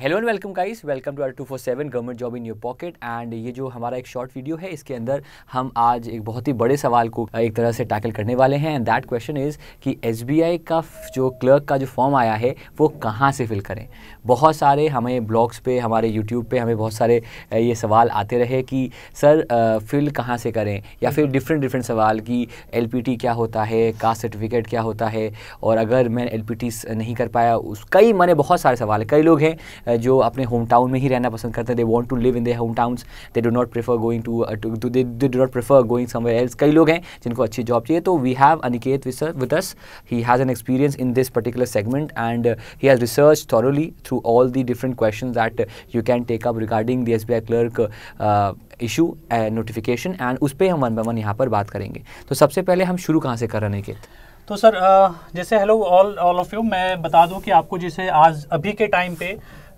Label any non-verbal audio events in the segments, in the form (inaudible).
Hello and welcome guys welcome to आर two four seven government job in your pocket and ये जो हमारा एक शॉर्ट वीडियो है इसके अंदर हम आज एक बहुत ही बड़े सवाल को एक तरह से टैकल करने वाले हैं एंड दैट क्वेश्चन इज़ कि एस का जो क्लर्क का जो फॉर्म आया है वो कहाँ से फिल करें बहुत सारे हमें ब्लॉग्स पे हमारे यूट्यूब पे हमें बहुत सारे ये सवाल आते रहे कि सर फिल कहाँ से करें या फिर डिफरेंट डिफरेंट सवाल कि एल क्या होता है कास्ट सर्टिफिकेट क्या होता है और अगर मैं एल नहीं कर पाया उस कई मैंने बहुत सारे सवाल कई लोग हैं जो अपने होम टाउन में ही रहना पसंद करते हैं they want to live in their home towns they do not prefer going to they do not prefer going somewhere else कई लोग हैं जिनको अच्छी जॉब चाहिए तो we have Aniket with us he has an experience in this particular segment and he has research thoroughly through all the different question that you can take up regarding the S B I clerk issue notification and उस पर हम one by one यहाँ पर बात करेंगे तो सबसे पहले हम शुरू कहाँ से कर रहे हैं अनिकेत तो सर जैसे hello all all of you मैं बता दूं कि आपको जैसे आज अभी के टाइम पे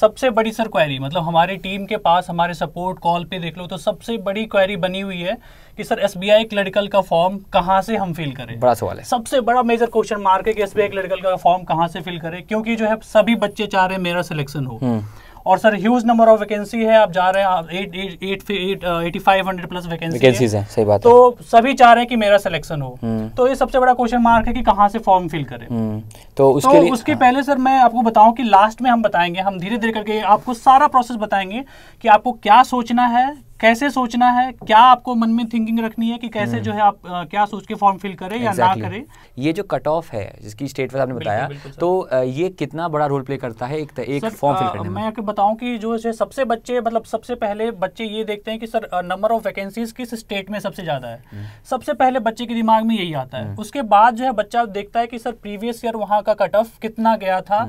सबसे बड़ी सर क्वेरी मतलब हमारी टीम के पास हमारे सपोर्ट कॉल पे देख लो तो सबसे बड़ी क्वेरी बनी हुई है कि सर एस बी आई का फॉर्म कहाँ से हम फिल करें बड़ा सवाल है सबसे बड़ा मेजर क्वेश्चन मार्क है कि एस बी आई का फॉर्म कहाँ से फिल करें क्योंकि जो है सभी बच्चे चाह रहे हैं मेरा सिलेक्शन हो हम्म। और sir huge number of vacancy है आप जा रहे हैं eight eight eight eight eighty five hundred plus vacancy है सही बात तो सभी चाह रहे हैं कि मेरा सिलेक्शन हो हम्म। तो ये सबसे बड़ा क्वेश्चन मार्क है कि कहाँ से फॉर्म फिल करें हम्म। तो उसके तो लिए, उसके हाँ। पहले सर मैं आपको बताऊं कि लास्ट में हम बताएंगे हम धीरे धीरे करके आपको सारा प्रोसेस बताएंगे कि आपको क्या सोचना है कैसे सोचना है क्या आपको मन में थिंकिंग रखनी है कि कैसे हम्म। जो है आप आ, क्या सोच के फॉर्म फिल करें exactly. या ना करें ये जो कट ऑफ है जिसकी स्टेट आपने बताया बिल्कुल, बिल्कुल, तो आ, ये कितना बड़ा रोल प्ले करता है एक एक फॉर्म फिल करने मैं आपको बताऊं कि जो है सबसे बच्चे मतलब सबसे पहले बच्चे ये देखते हैं कि सर नंबर ऑफ वैकेंसीज किस स्टेट में सबसे ज़्यादा है हम्म। सबसे पहले बच्चे के दिमाग में यही आता है हम्म। उसके बाद जो है बच्चा देखता है कि सर प्रीवियस ईयर वहाँ का कट ऑफ कितना गया था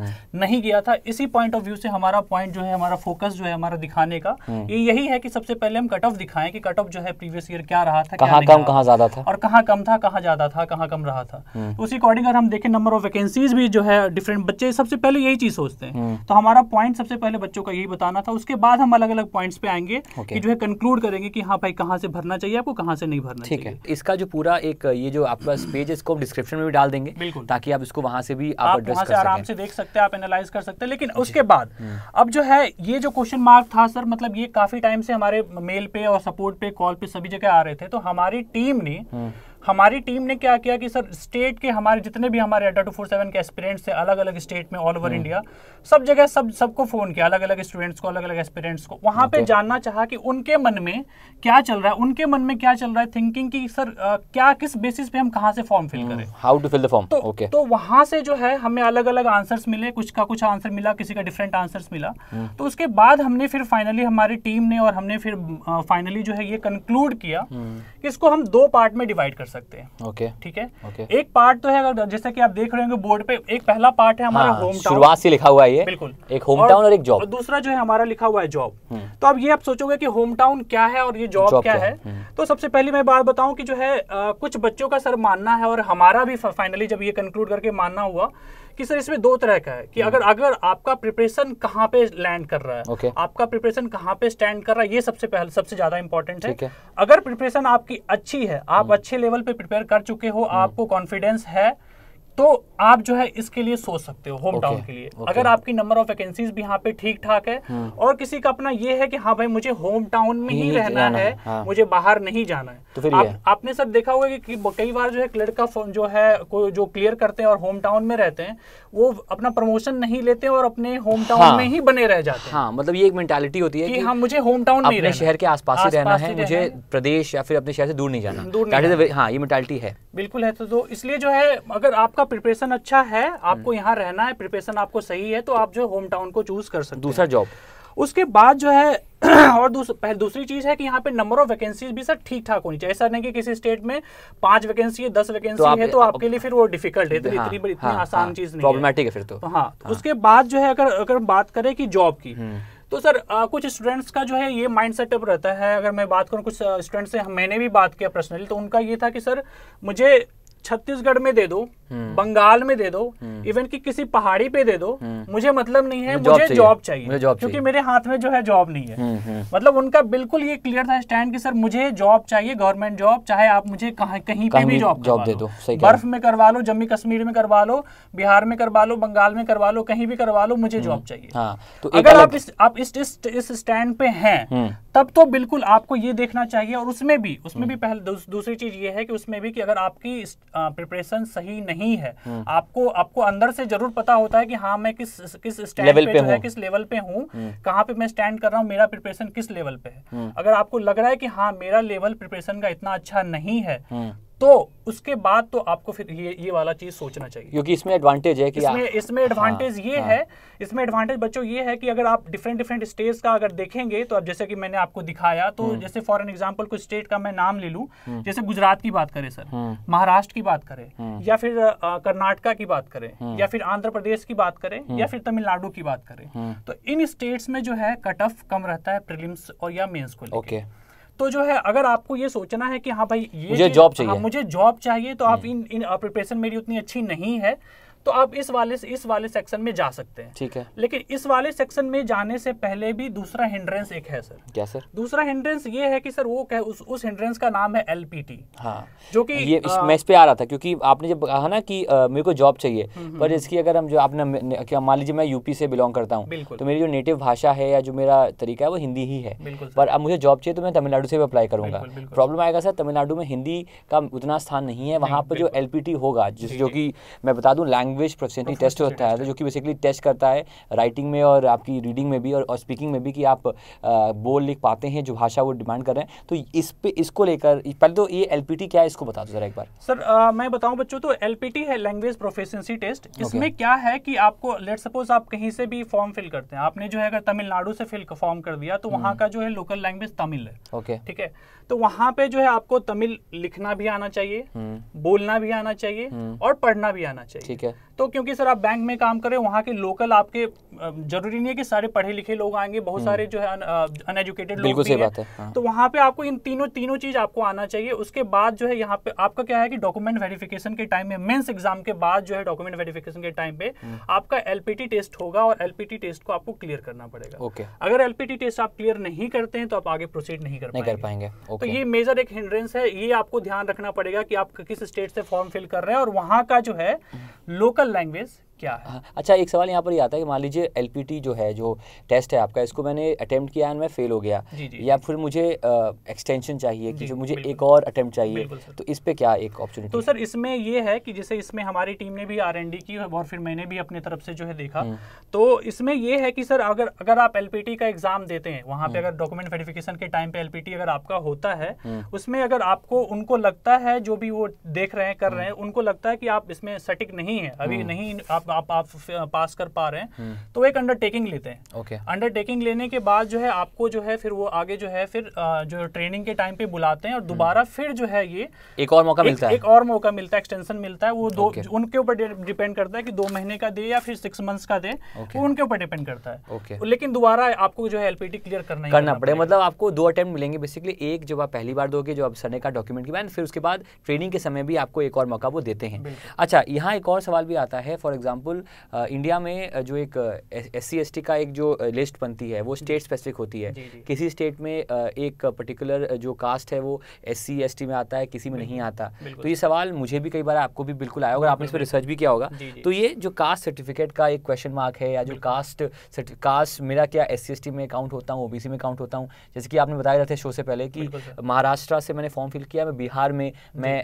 नहीं गया था इसी पॉइंट ऑफ व्यू से हमारा पॉइंट जो है हमारा फोकस जो है हमारा दिखाने का ये यही है कि सबसे पहले हम कट ऑफ दिखाएं कि कट ऑफ जो है प्रीवियस ईयर क्या रहा था कहाँ कम कहाँ ज्यादा था और कहाँ कम था कहाँ ज्यादा था कहाँ कम रहा था तो उसी अकॉर्डिंग अगर हम देखें नंबर ऑफ वैकेंसीज भी जो है डिफरेंट बच्चे सबसे पहले यही चीज सोचते हैं हम्म। तो हमारा पॉइंट सबसे पहले बच्चों का यही बताना था उसके बाद हम अलग अलग पॉइंट्स पे आएंगे कि जो है कंक्लूड करेंगे कि हाँ भाई कहाँ से भरना चाहिए आपको कहाँ से नहीं भरना ठीक है इसका जो पूरा एक ये जो आपका पेज है इसको डिस्क्रिप्शन में भी डाल देंगे बिल्कुल ताकि आप इसको वहां से भी आप वहां से आराम से देख सकते हैं आप एनालाइज कर सकते हैं लेकिन उसके बाद हम्म। अब जो है ये जो क्वेश्चन मार्क था सर मतलब ये काफी टाइम से हमारे मेल पे और सपोर्ट पे कॉल पे सभी जगह आ रहे थे तो हमारी टीम ने हम्म। हमारी टीम ने क्या किया कि सर स्टेट के हमारे जितने भी हमारे अड्डा टू फोर सेवन के एस्पिरेंट्स थे अलग अलग स्टेट में ऑल ओवर इंडिया सब जगह सब सबको फ़ोन किया अलग अलग स्टूडेंट्स को अलग अलग एस्पिरेंट्स को वहाँ पे तो- जानना चाहा कि उनके मन में क्या चल रहा है उनके मन में क्या चल रहा है थिंकिंग की सर क्या किस बेसिस पे हम कहाँ से फॉर्म हम्म, फिल करें how to fill the form okay तो वहाँ से जो है हमें अलग अलग आंसर्स मिले कुछ का कुछ आंसर मिला किसी का डिफरेंट आंसर्स मिला हम्म। तो उसके बाद हमने फिर फाइनली हमारी टीम ने और हमने फिर फाइनली जो है ये कंक्लूड किया हम्म। कि इसको हम दो पार्ट में डिवाइड कर सकते हैं ओके ठीक है ओके एक पार्ट तो है अगर जैसे कि आप देख रहे होंगे बोर्ड पे एक पहला पार्ट है हमारा होम हाँ, टाउन शुरुआत से लिखा हुआ है ये बिल्कुल एक होम टाउन और, एक जॉब दूसरा जो है हमारा लिखा हुआ है जॉब हम्म। तो अब ये आप सोचोगे की होम टाउन क्या है और ये जॉब क्या है हम्म। तो सबसे पहले मैं बात बताऊं कि जो है कुछ बच्चों का सर मानना है और हमारा भी फाइनली जब ये कंक्लूड करके मानना हुआ कि सर इसमें दो तरह का है कि हम्म। अगर अगर आपका प्रिपरेशन कहाँ पे लैंड कर रहा है okay. आपका प्रिपरेशन कहाँ पे स्टैंड कर रहा है ये सबसे पहले सबसे ज्यादा इंपॉर्टेंट है।, है अगर प्रिपरेशन आपकी अच्छी है आप हम्म। अच्छे लेवल पे प्रिपेयर कर चुके हो हम्म। आपको कॉन्फिडेंस है तो आप जो है इसके लिए सोच सकते हो होम टाउन okay, के लिए okay. अगर आपकी नंबर ऑफ वैकेंसीज भी यहाँ पे ठीक ठाक है hmm. और किसी का अपना ये है कि हाँ भाई मुझे होम टाउन में ही रहना है हाँ। मुझे बाहर नहीं जाना है तो फिर आप, है। आपने सर देखा होगा कि कई बार जो है लड़का जो है को जो क्लियर करते हैं और होम टाउन में रहते हैं वो अपना प्रमोशन नहीं लेते और अपने होम टाउन हाँ, में ही बने रह जाते हैं हाँ, मतलब ये एक मेंटालिटी होती है कि हाँ मुझे होम टाउन में शहर के आसपास ही रहना है मुझे प्रदेश या फिर अपने शहर से दूर नहीं जाना दूर हाँ ये मेंटालिटी है बिल्कुल है तो, तो इसलिए जो है अगर आपका आपका प्रिपरेशन अच्छा है आपको हम्म। यहाँ रहना है प्रिपरेशन आपको सही है तो आप जो होम टाउन को चूज कर सकते हैं दूसरा जॉब उसके बाद जो है (clears throat) और दूस, दूसरी चीज है कि यहाँ पे नंबर ऑफ वैकेंसी भी सर ठीक ठाक होनी चाहिए ऐसा नहीं कि किसी स्टेट में पांच वैकेंसी है दस वैकेंसी तो है तो आपके लिए फिर वो डिफिकल्ट है तो हाँ, इतनी, इतनी हाँ, आसान हाँ, चीज नहीं प्रॉब्लमेटिक है फिर तो हाँ, तो हाँ उसके बाद जो है अगर अगर बात करें कि जॉब की हम्म। तो सर आ, कुछ स्टूडेंट्स का जो है ये माइंड सेटअप रहता है अगर मैं बात करूँ कुछ स्टूडेंट्स से मैंने भी बात किया पर्सनली तो उनका ये था कि सर मुझे छत्तीसगढ़ में दे दो हम्म। बंगाल में दे दो इवन हम्म। कि किसी पहाड़ी पे दे दो हम्म। मुझे मतलब नहीं है मुझे जॉब चाहिए, मुझे चाहिए। क्योंकि मेरे हाथ में जो है जॉब नहीं है मतलब उनका बिल्कुल ये क्लियर था स्टैंड कि सर मुझे जॉब चाहिए गवर्नमेंट जॉब चाहे आप मुझे कहीं कहीं पे भी जॉब दे दो बर्फ में करवा लो जम्मू कश्मीर में करवा लो बिहार में करवा लो बंगाल में करवा लो कहीं भी करवा लो मुझे जॉब चाहिए हाँ, तो अगर आप इस आप इस स्टैंड पे हैं तब तो बिल्कुल आपको ये देखना चाहिए और उसमें भी उसमें भी पहले दूसरी चीज ये है कि उसमें भी कि अगर आपकी प्रिपरेशन सही नहीं नहीं है हम्म। आपको आपको अंदर से जरूर पता होता है कि हाँ मैं किस किस स्टैंड पे, पे है किस लेवल पे हूँ हम्म। कहाँ पे मैं स्टैंड कर रहा हूँ मेरा प्रिपरेशन किस लेवल पे है हम्म। अगर आपको लग रहा है कि हाँ मेरा लेवल प्रिपरेशन का इतना अच्छा नहीं है तो उसके बाद तो आपको फिर ये ये वाला चीज सोचना चाहिए क्योंकि इसमें एडवांटेज है कि इसमें इसमें एडवांटेज हाँ, ये हाँ. है इसमें एडवांटेज बच्चों ये है कि अगर आप डिफरेंट डिफरेंट स्टेट्स का अगर देखेंगे तो अब जैसे कि मैंने आपको दिखाया तो हम्म। जैसे फॉर एन एग्जाम्पल कोई स्टेट का मैं नाम ले लू हम्म। जैसे गुजरात की बात करें सर हम्म। महाराष्ट्र की बात करें या फिर कर्नाटका की बात करें या फिर आंध्र प्रदेश की बात करें या फिर तमिलनाडु की बात करें तो इन स्टेट्स में जो है कट ऑफ कम रहता है प्रिलिम्स और या मेन्स को लेकर तो जो है अगर आपको ये सोचना है कि हाँ भाई ये मुझे जॉब हाँ, चाहिए मुझे जॉब चाहिए तो आप हम्म। इन इन प्रिपरेशन मेरी उतनी अच्छी नहीं है तो आप इस वाले इस वाले सेक्शन में जा सकते हैं ठीक है लेकिन इस वाले सेक्शन में जाने से पहले भी दूसरा हिंड्रेंस एक है सर क्या सर दूसरा हिंड्रेंस ये है कि सर वो क्या उस उस हिंड्रेंस का नाम है एल पी टी हाँ जो कि ये इस, आ, मैं इस पे आ रहा था क्योंकि आपने जब कहा ना कि आ, मेरे को जॉब चाहिए हम्म, हम्म, पर हम्म। इसकी अगर हम जो आपने मान लीजिए मैं यूपी से बिलोंग करता हूँ तो मेरी जो नेटिव भाषा है या जो मेरा तरीका है वो हिंदी ही है पर अब मुझे जॉब चाहिए तो मैं तमिलनाडु से भी अप्लाई करूंगा प्रॉब्लम आएगा सर तमिलनाडु में हिंदी का उतना स्थान नहीं है वहाँ पर जो एल होगा जिस जो कि मैं बता दूँ लैंग्वेज लैंग्वेज प्रोफिशेंसी टेस्ट होता है तो जो कि बेसिकली टेस्ट करता है राइटिंग में और आपकी रीडिंग में भी और, स्पीकिंग में भी कि आप बोल लिख पाते हैं जो भाषा वो डिमांड कर रहे हैं तो इस पे इसको लेकर पहले तो ये एल क्या है इसको बता दो जरा एक बार सर आ, मैं बताऊँ बच्चों तो एल है लैंग्वेज प्रोफिशेंसी टेस्ट इसमें क्या है कि आपको लेट सपोज आप कहीं से भी फॉर्म फिल करते हैं आपने जो है अगर तमिलनाडु से फिल फॉर्म कर दिया तो वहाँ हम्म। का जो है लोकल लैंग्वेज तमिल है ओके ठीक है तो वहाँ पे जो है आपको तमिल लिखना भी आना चाहिए हम्म। बोलना भी आना चाहिए हम्म। और पढ़ना भी आना चाहिए ठीक है तो क्योंकि सर आप बैंक में काम कर रहे हो वहाँ के लोकल आपके जरूरी नहीं है कि सारे पढ़े लिखे लोग आएंगे बहुत सारे हम्म। जो है अनएजुकेटेड लोग भी बात है हाँ। तो वहाँ पे आपको इन तीनों तीनों चीज आपको आना चाहिए उसके बाद जो है यहाँ पे आपका क्या है कि डॉक्यूमेंट वेरिफिकेशन के टाइम में मेन्स एग्जाम के बाद जो है डॉक्यूमेंट वेरिफिकेशन के टाइम पे हम्म। आपका एलपीटी टेस्ट होगा और एलपीटी टेस्ट को आपको क्लियर करना पड़ेगा अगर एलपीटी टेस्ट आप क्लियर नहीं करते हैं तो आप आगे प्रोसीड नहीं कर पाएंगे तो ये मेजर एक हिंड्रेंस है ये आपको ध्यान रखना पड़ेगा कि आप किस स्टेट से फॉर्म फिल कर रहे हैं और वहाँ का जो है हम्म। लोग local language क्या है? हाँ, अच्छा एक सवाल यहाँ पर ये आता है कि मान लीजिए एल जो है जो टेस्ट है आपका इसको मैंने अटैम्प्ट किया एंड मैं फेल हो गया जी, जी, या फिर मुझे एक्सटेंशन चाहिए कि जो मुझे एक और अटैम्प्ट चाहिए तो इस पर क्या एक अपॉर्चुनिटी तो सर इसमें ये है कि जैसे इसमें हमारी टीम ने भी आर की और फिर मैंने भी अपने तरफ से जो है देखा हम्म। तो इसमें यह है कि सर अगर अगर आप एल का एग्जाम देते हैं वहाँ पे हम्म। अगर डॉक्यूमेंट वेरिफिकेशन के टाइम पे एल अगर आपका होता है हम्म। उसमें अगर आपको उनको लगता है जो भी वो देख रहे हैं कर रहे हैं उनको लगता है कि आप इसमें सटिक नहीं है अभी नहीं आप आप, आप पास कर पा रहे हैं हम्म। तो एक अंडरटेकिंग लेते हैं ओके okay. अंडरटेकिंग लेने के बाद जो है आपको जो है फिर वो आगे जो है फिर जो ट्रेनिंग के टाइम पे बुलाते हैं और हम्म। दोबारा फिर जो है ये एक और मौका मिलता है एक और मौका मिलता है एक्सटेंशन मिलता है वो दो उनके ऊपर डिपेंड करता है कि दो महीने का दे या फिर सिक्स मंथ्स का दे वो उनके ऊपर डिपेंड करता है लेकिन दोबारा आपको जो है एलपीटी क्लियर करना करना पड़ेगा मतलब आपको दो अटेम्प्ट मिलेंगे बेसिकली एक जब आप पहली बार दोगे जो आप सने का डॉक्यूमेंट की फिर उसके बाद ट्रेनिंग के समय भी आपको एक और मौका वो देते हैं अच्छा यहाँ एक और सवाल भी आता है for example example India uh, में uh, जो एक एस uh, सी का एक जो लिस्ट बनती है वो स्टेट स्पेसिफिक होती है जी, जी. किसी स्टेट में एक पर्टिकुलर जो कास्ट है वो एस सी में आता है किसी में नहीं आता तो ये सवाल मुझे भी कई बार आपको भी बिल्कुल आया होगा आपने इस पर रिसर्च भी किया होगा तो ये जो कास्ट सर्टिफिकेट का एक क्वेश्चन मार्क है या जो कास्ट कास्ट मेरा क्या एस सी में अकाउंट होता हूँ ओबीसी में अकाउंट होता हूँ जैसे कि आपने बताया थे शो से पहले कि महाराष्ट्र से मैंने फॉर्म फिल किया मैं बिहार में मैं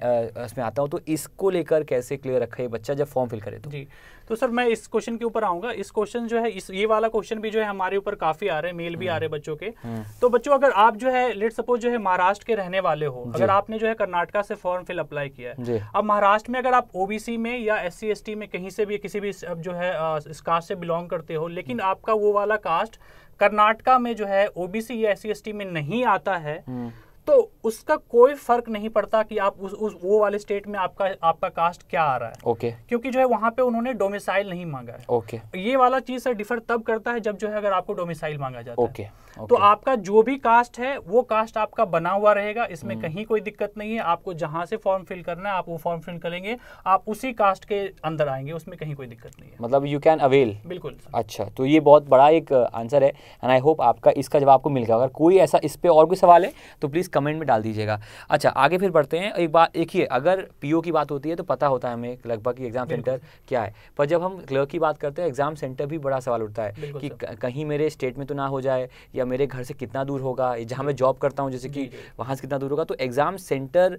इसमें आता हूँ तो इसको लेकर कैसे क्लियर रखा ये बच्चा जब फॉर्म फिल करे तो जी तो सर मैं इस क्वेश्चन के ऊपर आऊंगा इस क्वेश्चन जो है इस ये वाला क्वेश्चन भी जो है हमारे ऊपर काफ़ी आ रहे हैं मेल भी आ हम्म। रहे हैं बच्चों के हम्म। तो बच्चों अगर आप जो है लेट सपोज जो है महाराष्ट्र के रहने वाले हो अगर आपने जो है कर्नाटका से फॉर्म फिल अप्लाई किया है अब महाराष्ट्र में अगर आप ओबीसी में या एस सी में कहीं से भी किसी भी जो है इस कास्ट से बिलोंग करते हो लेकिन आपका वो वाला कास्ट कर्नाटका में जो है ओबीसी या एस सी में नहीं आता है हम्म। तो उसका कोई फर्क नहीं पड़ता कि आप उस, उस वो वाले स्टेट में आपका आपका कास्ट क्या आ रहा है ओके okay. क्योंकि जो है वहां पे उन्होंने डोमिसाइल नहीं मांगा है ओके okay. ये वाला चीज सर डिफर तब करता है जब जो है अगर आपको डोमिसाइल मांगा जाता okay. है ओके okay. तो आपका जो भी कास्ट है वो कास्ट आपका बना हुआ रहेगा इसमें hmm. कहीं कोई दिक्कत नहीं है आपको जहां से फॉर्म फिल करना है आप वो फॉर्म फिल करेंगे आप उसी कास्ट के अंदर आएंगे उसमें कहीं कोई दिक्कत नहीं है मतलब यू कैन अवेल बिल्कुल अच्छा तो ये बहुत बड़ा एक आंसर uh, है एंड आई होप आपका इसका जवाब आपको मिल गया अगर कोई ऐसा इस पर और कोई सवाल है तो प्लीज़ कमेंट में डाल दीजिएगा अच्छा आगे फिर बढ़ते हैं एक बात देखिए अगर पीओ की बात होती है तो पता होता है हमें लगभग कि एग्ज़ाम सेंटर क्या है पर जब हम क्लर्क की बात करते हैं एग्ज़ाम सेंटर भी बड़ा सवाल उठता है कि कहीं मेरे स्टेट में तो ना हो जाए या मेरे घर से कितना दूर होगा जहाँ मैं जॉब करता हूँ जैसे कि वहाँ से कितना दूर होगा तो एग्ज़ाम सेंटर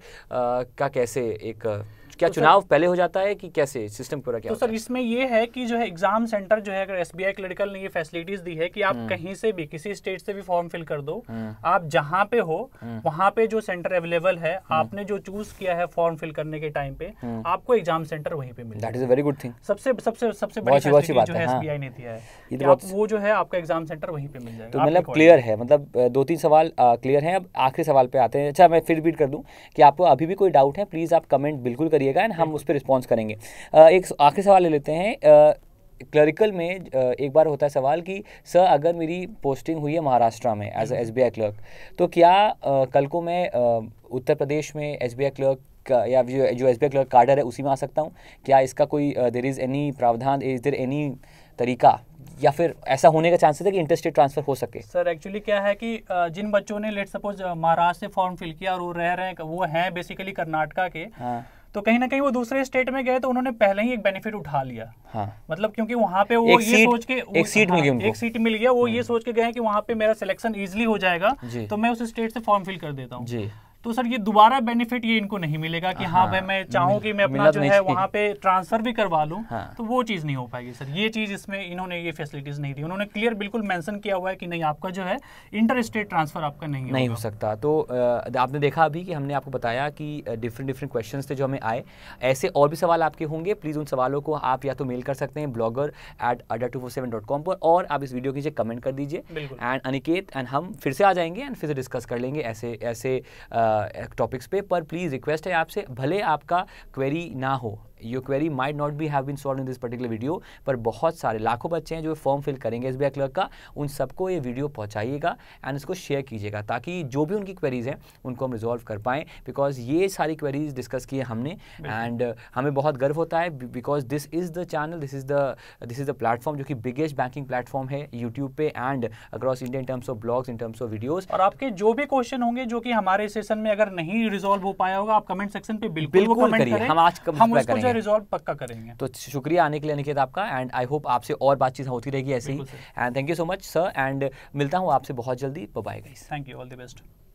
का कैसे एक क्या तो चुनाव पहले हो जाता है कि कैसे सिस्टम पूरा क्या तो सर इसमें यह है कि जो है एग्जाम सेंटर जो है अगर एस क्लिनिकल ने ये फैसिलिटीज दी है कि आप हम्म। कहीं से भी किसी स्टेट से भी फॉर्म फिल कर दो हम्म। आप जहां पे हो हम्म। वहां पे जो सेंटर अवेलेबल है आपने जो चूज किया है फॉर्म फिल करने के टाइम पे आपको एग्जाम सेंटर वहीं पे मिलेगा is a very good thing सबसे सबसे सबसे बड़ी जो है एस हाँ। ने दिया है तो वो जो है आपका एग्जाम सेंटर वहीं पे मिल जाएगा तो मतलब क्लियर है मतलब दो तीन सवाल क्लियर है अब आखिरी सवाल पे आते हैं अच्छा मैं फिर रिपीट कर दूं कि आपको अभी भी कोई डाउट है प्लीज आप कमेंट बिल्कुल करिए करिएगा एंड हम उस पर रिस्पॉन्स करेंगे एक आखिरी सवाल ले लेते हैं क्लरिकल में एक बार होता है सवाल कि सर अगर मेरी पोस्टिंग हुई है महाराष्ट्र में as S B I clerk तो क्या कल को मैं उत्तर प्रदेश में एस बी आई क्लर्क या जो जो एस बी आई क्लर्क कार्डर है उसी में आ सकता हूँ क्या इसका कोई देर इज़ एनी प्रावधान इज देर एनी तरीका या फिर ऐसा होने का चांसेस है कि इंटरस्टेट ट्रांसफर हो सके सर एक्चुअली क्या है कि जिन बच्चों ने लेट सपोज महाराष्ट्र से फॉर्म फिल किया और वो रह रहे हैं वो हैं बेसिकली कर्नाटका के हाँ. तो कहीं ना कहीं वो दूसरे स्टेट में गए तो उन्होंने पहले ही एक बेनिफिट उठा लिया हाँ। मतलब क्योंकि वहां पे वो ये सोच के एक सीट मिल गई एक सीट मिल गया वो ये हम्म। सोच के गए कि वहां पे मेरा सिलेक्शन इजिली हो जाएगा तो मैं उस स्टेट से फॉर्म फिल कर देता हूँ तो सर ये दोबारा बेनिफिट ये इनको नहीं मिलेगा कि हाँ, हाँ भाई मैं चाहूँ कि मैं अपना जो है वहाँ पे ट्रांसफर भी करवा लूँ हाँ। तो वो चीज़ नहीं हो पाएगी सर ये चीज़ इसमें इन्होंने ये फैसिलिटीज़ नहीं दी उन्होंने क्लियर बिल्कुल मेंशन किया हुआ है कि नहीं आपका जो है इंटर स्टेट ट्रांसफर आपका नहीं नहीं हो सकता तो आपने देखा अभी कि हमने आपको बताया कि डिफरेंट डिफरेंट क्वेश्चन थे जो हमें आए ऐसे और भी सवाल आपके होंगे प्लीज़ उन सवालों को आप या तो मेल कर सकते हैं blogger at two four seven dot com पर और आप इस वीडियो के नीचे कमेंट कर दीजिए एंड अनिकेत एंड हम फिर से आ जाएंगे एंड फिर से डिस्कस कर लेंगे ऐसे ऐसे टॉपिक्स पे पर प्लीज़ रिक्वेस्ट है आपसे भले आपका क्वेरी ना हो your query might not be have been solve in this particular video पर बहुत सारे लाखों बच्चे हैं जो फॉर्म फिल करेंगे एस बी क्लर्क का उन सबको ये वीडियो पहुँचाइएगा एंड इसको शेयर कीजिएगा ताकि जो भी उनकी क्वेरीज़ हैं उनको हम रिजॉल्व कर पाएँ बिकॉज ये सारी क्वेरीज डिस्कस किए हमने एंड हमें बहुत गर्व होता है because this is the channel this is the this is the platform जो कि बिगेस्ट बैंकिंग प्लेटफॉर्म है यूट्यूब पे and across India in terms of blogs in terms of videos और आपके जो भी क्वेश्चन होंगे जो कि हमारे सेशन में अगर नहीं रिजॉल्व हो पाया होगा आप कमेंट सेक्शन पे बिल्कुल, बिल्कुल कमेंट करिए हम आज हम उसको इसका रिजॉल्व पक्का करेंगे तो शुक्रिया आने के लिए निकेत आपका एंड आई होप आपसे और बातचीत होती रहेगी ऐसे ही and thank you so much sir and मिलता हूँ आपसे बहुत जल्दी bye guys thank you all the best